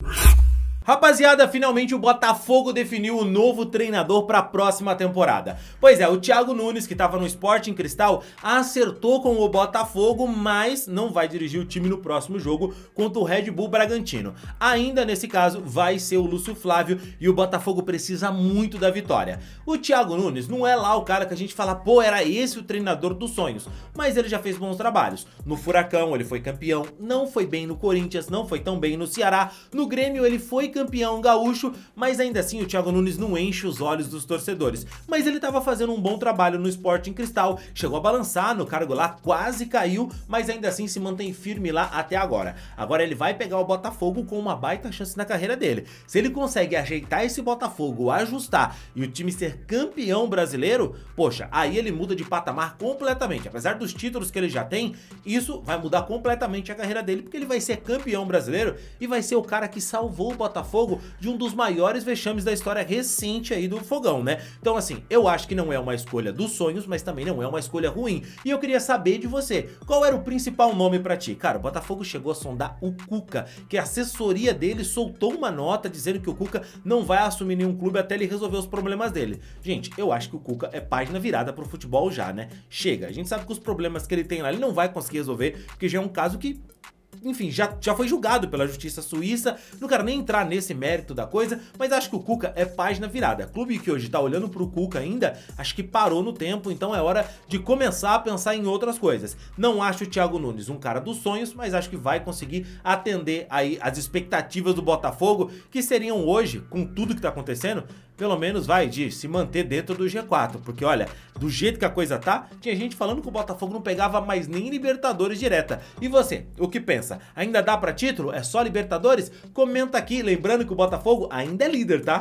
you Rapaziada, finalmente o Botafogo definiu o novo treinador para a próxima temporada. Pois é, o Thiago Nunes, que estava no Sporting Cristal, acertou com o Botafogo, mas não vai dirigir o time no próximo jogo contra o Red Bull Bragantino. Ainda nesse caso, vai ser o Lúcio Flávio e o Botafogo precisa muito da vitória. O Thiago Nunes não é lá o cara que a gente fala, pô, era esse o treinador dos sonhos, mas ele já fez bons trabalhos. No Furacão ele foi campeão, não foi bem no Corinthians, não foi tão bem no Ceará, no Grêmio ele foi campeão gaúcho, mas ainda assim o Thiago Nunes não enche os olhos dos torcedores. Mas ele estava fazendo um bom trabalho no esporte em cristal, chegou a balançar no cargo lá, quase caiu, mas ainda assim se mantém firme lá até agora. Agora ele vai pegar o Botafogo com uma baita chance na carreira dele. Se ele consegue ajeitar esse Botafogo, ajustar e o time ser campeão brasileiro, poxa, aí ele muda de patamar completamente. Apesar dos títulos que ele já tem, isso vai mudar completamente a carreira dele, porque ele vai ser campeão brasileiro e vai ser o cara que salvou o Botafogo Botafogo de um dos maiores vexames da história recente aí do Fogão, né? Então assim, eu acho que não é uma escolha dos sonhos, mas também não é uma escolha ruim. E eu queria saber de você, qual era o principal nome para ti? Cara, o Botafogo chegou a sondar o Cuca, que a assessoria dele soltou uma nota dizendo que o Cuca não vai assumir nenhum clube até ele resolver os problemas dele. Gente, eu acho que o Cuca é página virada pro futebol já, né? Chega, a gente sabe que os problemas que ele tem lá ele não vai conseguir resolver, porque já é um caso que enfim, já, já foi julgado pela justiça suíça. Não quero nem entrar nesse mérito da coisa, mas acho que o Cuca é página virada. Clube que hoje tá olhando pro Cuca ainda, acho que parou no tempo, então é hora de começar a pensar em outras coisas. Não acho o Thiago Nunes um cara dos sonhos, mas acho que vai conseguir atender aí as expectativas do Botafogo, que seriam hoje, com tudo que tá acontecendo, pelo menos vai de se manter dentro do G4, porque olha, do jeito que a coisa tá, tinha gente falando que o Botafogo não pegava mais nem Libertadores direta. E você, o que pensa? essa? Ainda dá para título? É só Libertadores? Comenta aqui, lembrando que o Botafogo ainda é líder, tá?